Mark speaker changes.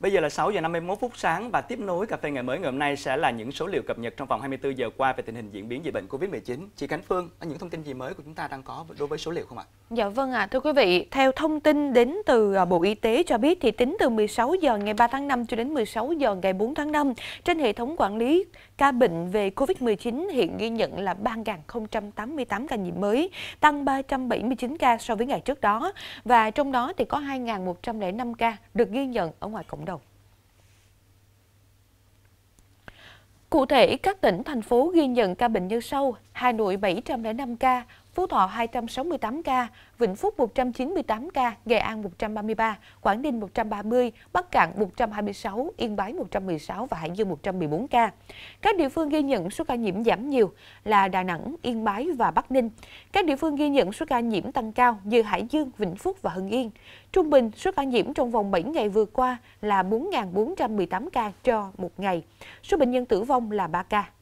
Speaker 1: Bây giờ là 6 giờ 51 phút sáng và tiếp nối cà phê ngày mới ngày hôm nay sẽ là những số liệu cập nhật trong vòng 24 giờ qua về tình hình diễn biến dịch bệnh Covid-19. Chị Khánh Phương, có những thông tin gì mới của chúng ta đang có đối với số liệu không ạ?
Speaker 2: Dạ vâng ạ, à, thưa quý vị, theo thông tin đến từ à, Bộ Y tế cho biết thì tính từ 16 giờ ngày 3 tháng 5 cho đến 16 giờ ngày 4 tháng 5, trên hệ thống quản lý ca bệnh về Covid-19 hiện ghi nhận là 3.088 ca nhiễm mới, tăng 379 ca so với ngày trước đó và trong đó thì có 2.105 ca được ghi nhận ở ngoài cộng đồng Cụ thể, các tỉnh, thành phố ghi nhận ca bệnh như sau. Hà Nội 705 ca, Phú Thọ 268 ca, Vĩnh Phúc 198 ca, Nghệ An 133, Quảng Ninh 130, Bắc Cạn 126, Yên Bái 116 và Hải Dương 114 ca. Các địa phương ghi nhận số ca nhiễm giảm nhiều là Đà Nẵng, Yên Bái và Bắc Ninh. Các địa phương ghi nhận số ca nhiễm tăng cao như Hải Dương, Vĩnh Phúc và Hưng Yên. Trung bình, số ca nhiễm trong vòng 7 ngày vừa qua là 4.418 ca cho một ngày. Số bệnh nhân tử vong là 3 ca.